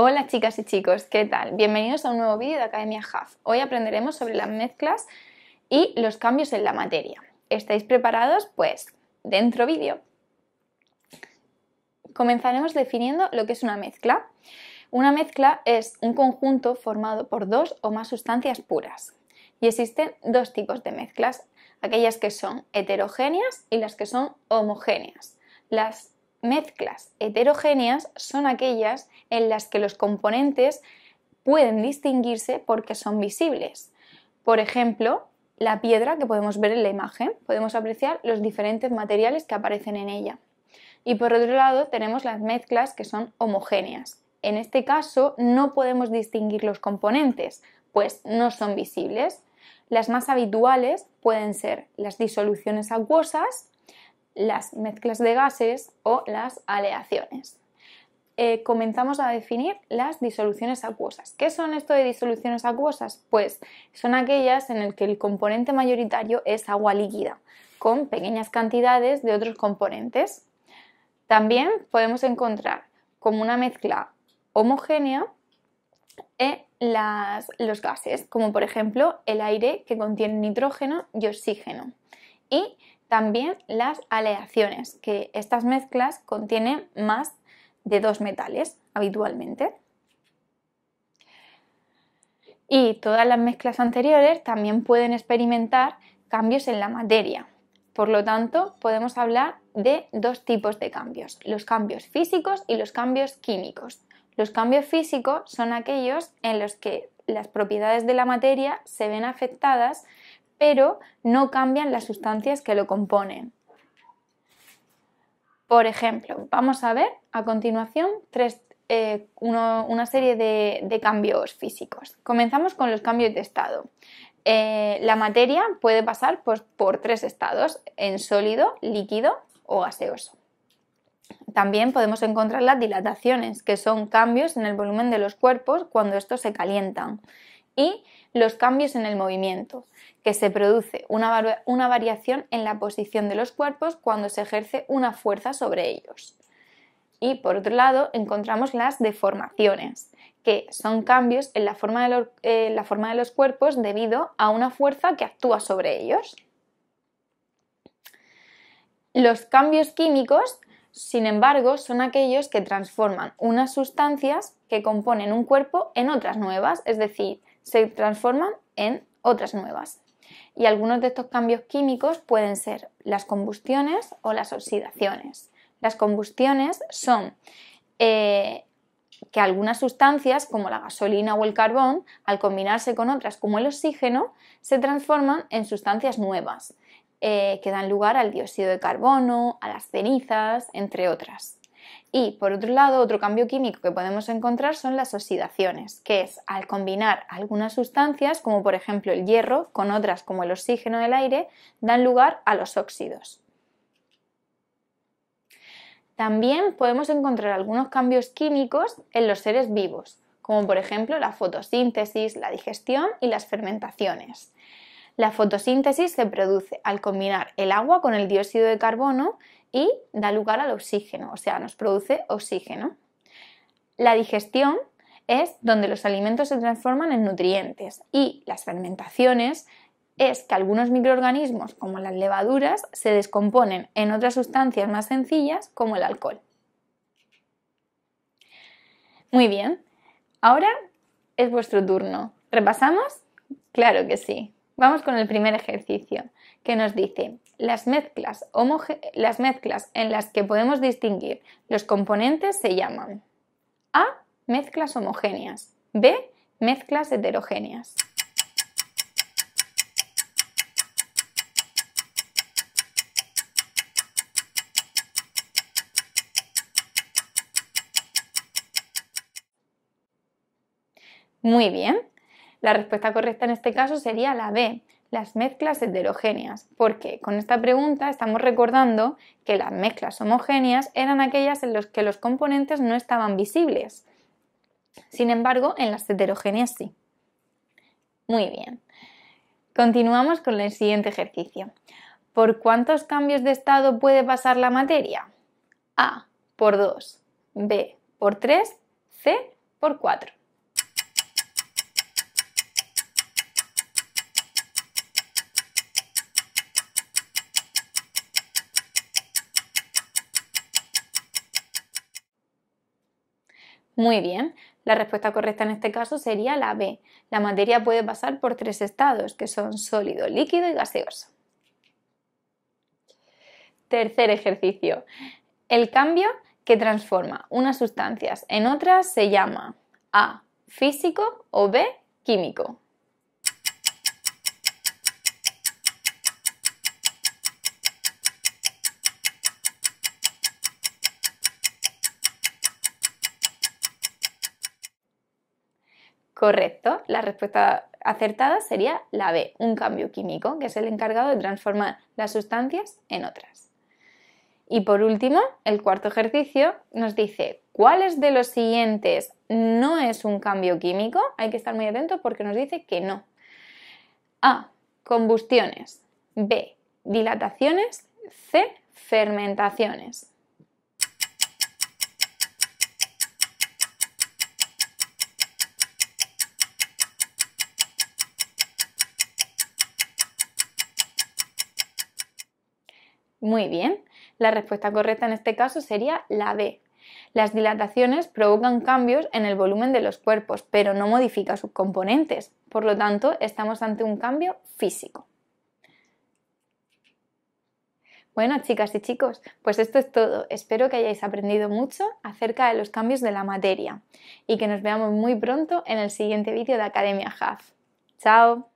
Hola chicas y chicos, ¿qué tal? Bienvenidos a un nuevo vídeo de Academia HAF. Hoy aprenderemos sobre las mezclas y los cambios en la materia. ¿Estáis preparados? Pues dentro vídeo. Comenzaremos definiendo lo que es una mezcla. Una mezcla es un conjunto formado por dos o más sustancias puras. Y existen dos tipos de mezclas, aquellas que son heterogéneas y las que son homogéneas. Las Mezclas heterogéneas son aquellas en las que los componentes pueden distinguirse porque son visibles. Por ejemplo, la piedra que podemos ver en la imagen, podemos apreciar los diferentes materiales que aparecen en ella. Y por otro lado tenemos las mezclas que son homogéneas. En este caso no podemos distinguir los componentes, pues no son visibles. Las más habituales pueden ser las disoluciones acuosas, las mezclas de gases o las aleaciones. Eh, comenzamos a definir las disoluciones acuosas. ¿Qué son esto de disoluciones acuosas? Pues son aquellas en las que el componente mayoritario es agua líquida, con pequeñas cantidades de otros componentes. También podemos encontrar como una mezcla homogénea eh, los gases, como por ejemplo el aire que contiene nitrógeno y oxígeno. Y también las aleaciones, que estas mezclas contienen más de dos metales habitualmente. Y todas las mezclas anteriores también pueden experimentar cambios en la materia. Por lo tanto, podemos hablar de dos tipos de cambios, los cambios físicos y los cambios químicos. Los cambios físicos son aquellos en los que las propiedades de la materia se ven afectadas pero no cambian las sustancias que lo componen. Por ejemplo, vamos a ver a continuación eh, una serie de, cambios físicos. Comenzamos con los cambios de estado. Eh, la materia puede pasar por tres estados, en sólido, líquido o gaseoso. También podemos encontrar las dilataciones, que son cambios en el volumen de los cuerpos cuando estos se calientan y los cambios en el movimiento, que se produce una, variación en la posición de los cuerpos cuando se ejerce una fuerza sobre ellos. Y por otro lado, encontramos las deformaciones, que son cambios en eh, la forma de los, cuerpos debido a una fuerza que actúa sobre ellos. Los cambios químicos, sin embargo, son aquellos que transforman unas sustancias que componen un cuerpo en otras nuevas, es decir, se transforman en otras nuevas. Y algunos de estos cambios químicos pueden ser las combustiones o las oxidaciones. Las combustiones son eh, que algunas sustancias, como la gasolina o el carbón, al combinarse con otras, como el oxígeno, se transforman en sustancias nuevas, eh, que dan lugar al dióxido de carbono, a las cenizas, entre otras. Y por otro lado, otro cambio químico que podemos encontrar son las oxidaciones, que es al combinar algunas sustancias, como por ejemplo el hierro, con otras como el oxígeno del aire, dan lugar a los óxidos. También podemos encontrar algunos cambios químicos en los seres vivos, como por ejemplo la fotosíntesis, la digestión y las fermentaciones. La fotosíntesis se produce al combinar el agua con el dióxido de carbono y da lugar al oxígeno, o sea, nos produce oxígeno. La digestión es donde los alimentos se transforman en nutrientes y las fermentaciones es que algunos microorganismos, como las levaduras, se descomponen en otras sustancias más sencillas, como el alcohol. Muy bien, ahora es vuestro turno. ¿Repasamos? Claro que sí. Vamos con el primer ejercicio que nos dice las mezclas, las mezclas en las que podemos distinguir los componentes se llaman A. Mezclas homogéneas. B. Mezclas heterogéneas. Muy bien, la respuesta correcta en este caso sería la B, las mezclas heterogéneas, porque con esta pregunta estamos recordando que las mezclas homogéneas eran aquellas en las que los componentes no estaban visibles. Sin embargo, en las heterogéneas sí. Muy bien. Continuamos con el siguiente ejercicio. ¿Por cuántos cambios de estado puede pasar la materia? A por 2, B por 3, C por 4. Muy bien, la respuesta correcta en este caso sería la B. La materia puede pasar por tres estados, que son sólido, líquido y gaseoso. Tercer ejercicio. El cambio que transforma unas sustancias en otras se llama A. Físico o B. Químico. Correcto, la respuesta acertada sería la B, un cambio químico, que es el encargado de transformar las sustancias en otras. Y por último, el cuarto ejercicio nos dice cuáles de los siguientes no es un cambio químico. Hay que estar muy atentos porque nos dice que no. A. Combustiones. B. Dilataciones. C. Fermentaciones. Muy bien. La respuesta correcta en este caso sería la B. Las dilataciones provocan cambios en el volumen de los cuerpos, pero no modifica sus componentes. Por lo tanto, estamos ante un cambio físico. Bueno, chicas y chicos, pues esto es todo. Espero que hayáis aprendido mucho acerca de los cambios de la materia y que nos veamos muy pronto en el siguiente vídeo de Academia HAF. ¡Chao!